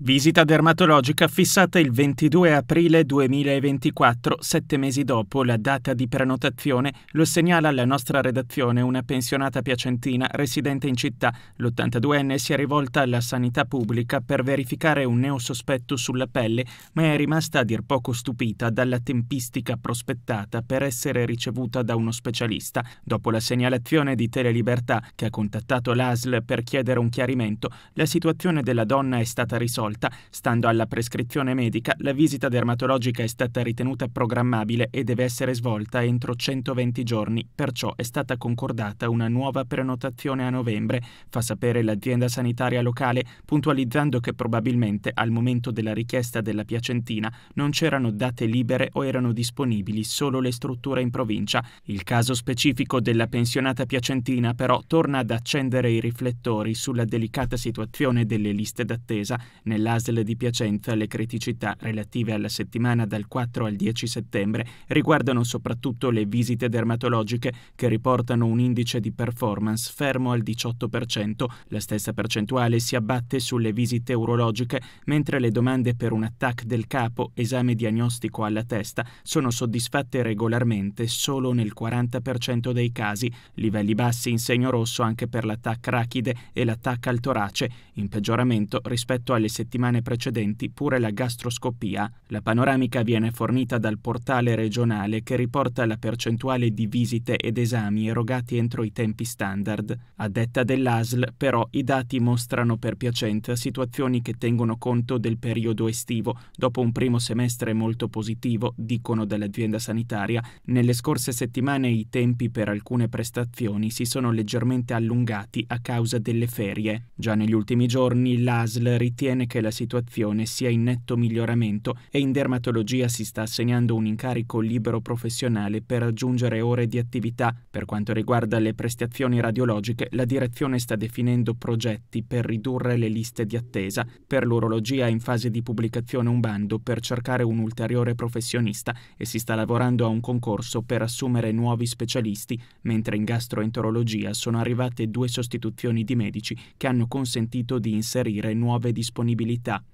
Visita dermatologica fissata il 22 aprile 2024, sette mesi dopo la data di prenotazione, lo segnala alla nostra redazione una pensionata piacentina residente in città. L'82enne si è rivolta alla sanità pubblica per verificare un neosospetto sulla pelle, ma è rimasta a dir poco stupita dalla tempistica prospettata per essere ricevuta da uno specialista. Dopo la segnalazione di Telelibertà, che ha contattato l'ASL per chiedere un chiarimento, la situazione della donna è stata risolta volta. Stando alla prescrizione medica, la visita dermatologica è stata ritenuta programmabile e deve essere svolta entro 120 giorni, perciò è stata concordata una nuova prenotazione a novembre, fa sapere l'azienda sanitaria locale, puntualizzando che probabilmente al momento della richiesta della piacentina non c'erano date libere o erano disponibili solo le strutture in provincia. Il caso specifico della pensionata piacentina però torna ad accendere i riflettori sulla delicata situazione delle liste d'attesa. Nel nell'ASL di Piacenza le criticità relative alla settimana dal 4 al 10 settembre riguardano soprattutto le visite dermatologiche che riportano un indice di performance fermo al 18%, la stessa percentuale si abbatte sulle visite urologiche, mentre le domande per un attacco del capo, esame diagnostico alla testa, sono soddisfatte regolarmente solo nel 40% dei casi, livelli bassi in segno rosso anche per l'attacco rachide e l'attacco al torace, in peggioramento rispetto alle settimane settimane precedenti pure la gastroscopia, la panoramica viene fornita dal portale regionale che riporta la percentuale di visite ed esami erogati entro i tempi standard. A detta dell'ASL, però, i dati mostrano per Piacenza situazioni che tengono conto del periodo estivo, dopo un primo semestre molto positivo, dicono dell'azienda sanitaria. Nelle scorse settimane i tempi per alcune prestazioni si sono leggermente allungati a causa delle ferie. Già negli ultimi giorni l'ASL ritiene che che la situazione sia in netto miglioramento e in dermatologia si sta assegnando un incarico libero professionale per aggiungere ore di attività. Per quanto riguarda le prestazioni radiologiche, la direzione sta definendo progetti per ridurre le liste di attesa. Per l'urologia è in fase di pubblicazione un bando per cercare un ulteriore professionista e si sta lavorando a un concorso per assumere nuovi specialisti, mentre in gastroenterologia sono arrivate due sostituzioni di medici che hanno consentito di inserire nuove disponibilità disabilità.